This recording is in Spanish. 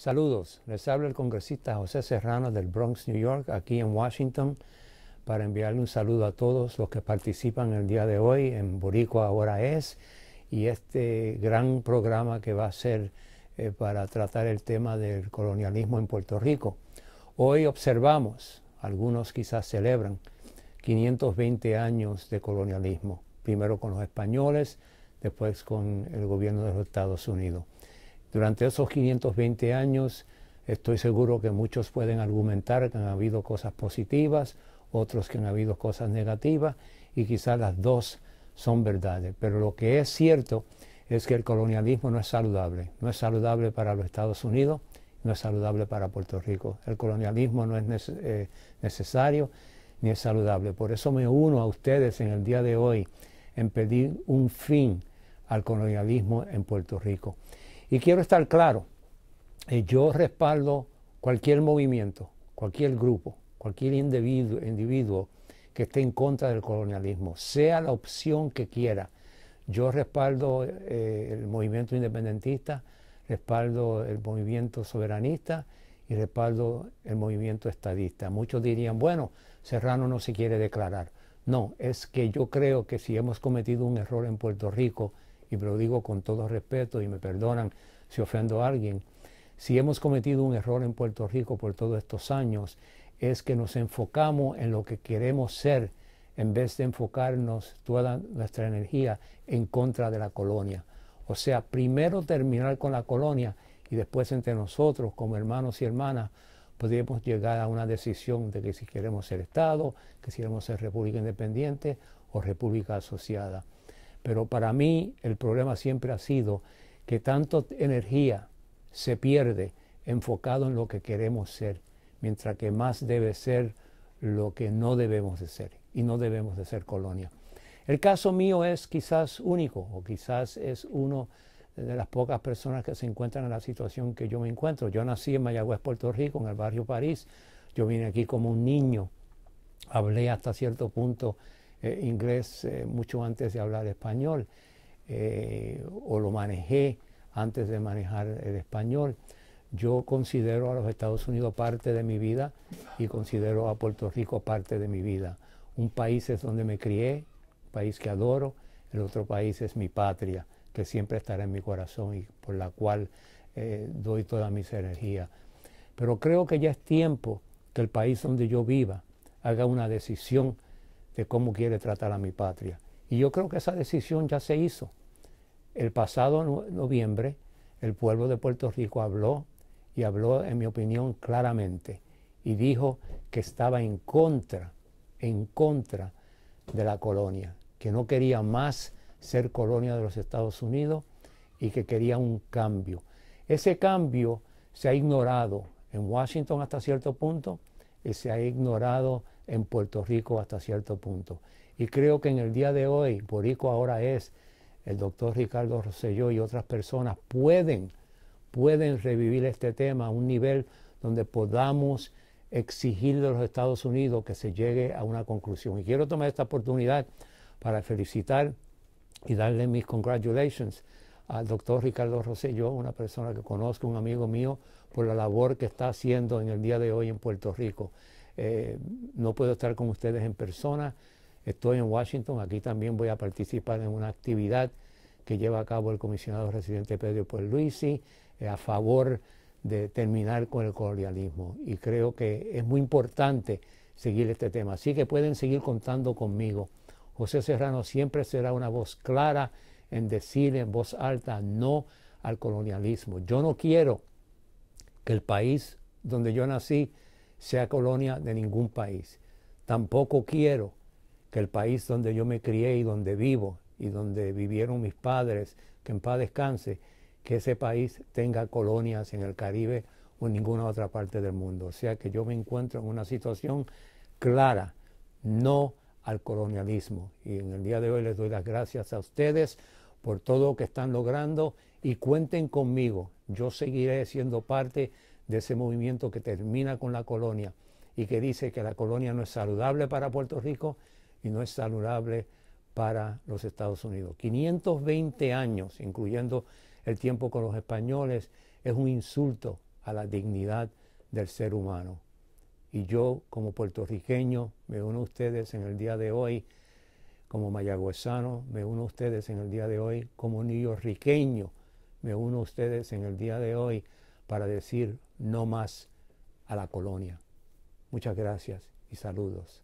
Saludos, les habla el congresista José Serrano del Bronx, New York, aquí en Washington, para enviarle un saludo a todos los que participan el día de hoy en Boricua Ahora Es y este gran programa que va a ser eh, para tratar el tema del colonialismo en Puerto Rico. Hoy observamos, algunos quizás celebran, 520 años de colonialismo, primero con los españoles, después con el gobierno de los Estados Unidos. Durante esos 520 años estoy seguro que muchos pueden argumentar que han habido cosas positivas, otros que han habido cosas negativas y quizás las dos son verdades. Pero lo que es cierto es que el colonialismo no es saludable. No es saludable para los Estados Unidos, no es saludable para Puerto Rico. El colonialismo no es eh, necesario ni es saludable. Por eso me uno a ustedes en el día de hoy en pedir un fin al colonialismo en Puerto Rico. Y quiero estar claro, eh, yo respaldo cualquier movimiento, cualquier grupo, cualquier individuo, que esté en contra del colonialismo, sea la opción que quiera. Yo respaldo eh, el movimiento independentista, respaldo el movimiento soberanista y respaldo el movimiento estadista. Muchos dirían, bueno, Serrano no se quiere declarar. No, es que yo creo que si hemos cometido un error en Puerto Rico y me lo digo con todo respeto y me perdonan si ofendo a alguien, si hemos cometido un error en Puerto Rico por todos estos años, es que nos enfocamos en lo que queremos ser en vez de enfocarnos toda nuestra energía en contra de la colonia. O sea, primero terminar con la colonia y después entre nosotros como hermanos y hermanas podríamos llegar a una decisión de que si queremos ser Estado, que si queremos ser República Independiente o República Asociada. Pero para mí el problema siempre ha sido que tanto energía se pierde enfocado en lo que queremos ser, mientras que más debe ser lo que no debemos de ser y no debemos de ser colonia. El caso mío es quizás único o quizás es uno de las pocas personas que se encuentran en la situación que yo me encuentro. Yo nací en Mayagüez, Puerto Rico, en el barrio París. Yo vine aquí como un niño. Hablé hasta cierto punto eh, inglés eh, mucho antes de hablar español, eh, o lo manejé antes de manejar el español. Yo considero a los Estados Unidos parte de mi vida y considero a Puerto Rico parte de mi vida. Un país es donde me crié, país que adoro, el otro país es mi patria, que siempre estará en mi corazón y por la cual doy toda mi energías. Pero creo que ya es tiempo que el país donde yo viva haga una decisión de cómo quiere tratar a mi patria. Y yo creo que esa decisión ya se hizo. El pasado noviembre el pueblo de Puerto Rico habló y habló, en mi opinión, claramente y dijo que estaba en contra, en contra de la colonia, que no quería más ser colonia de los Estados Unidos y que quería un cambio. Ese cambio se ha ignorado en Washington hasta cierto punto, y eh, se ha ignorado en Puerto Rico hasta cierto punto. Y creo que en el día de hoy, Borico ahora es, el doctor Ricardo Rosselló y otras personas pueden, pueden revivir este tema a un nivel donde podamos exigir de los Estados Unidos que se llegue a una conclusión. Y quiero tomar esta oportunidad para felicitar y darle mis congratulations al doctor Ricardo Rosselló, una persona que conozco, un amigo mío, por la labor que está haciendo en el día de hoy en Puerto Rico. Eh, no puedo estar con ustedes en persona, estoy en Washington, aquí también voy a participar en una actividad que lleva a cabo el comisionado residente Pedro Luisi eh, a favor de terminar con el colonialismo. Y creo que es muy importante seguir este tema. Así que pueden seguir contando conmigo. José Serrano siempre será una voz clara en decir en voz alta no al colonialismo. Yo no quiero que el país donde yo nací sea colonia de ningún país. Tampoco quiero que el país donde yo me crié y donde vivo y donde vivieron mis padres, que en paz descanse, que ese país tenga colonias en el Caribe o en ninguna otra parte del mundo. O sea que yo me encuentro en una situación clara, no al colonialismo. Y en el día de hoy les doy las gracias a ustedes por todo lo que están logrando y cuenten conmigo. Yo seguiré siendo parte de ese movimiento que termina con la colonia y que dice que la colonia no es saludable para Puerto Rico y no es saludable para los Estados Unidos. 520 años, incluyendo el tiempo con los españoles, es un insulto a la dignidad del ser humano. Y yo, como puertorriqueño, me uno a ustedes en el día de hoy, como mayagüezano, me uno a ustedes en el día de hoy, como neoyorriqueño, me uno a ustedes en el día de hoy para decir no más a la colonia. Muchas gracias y saludos.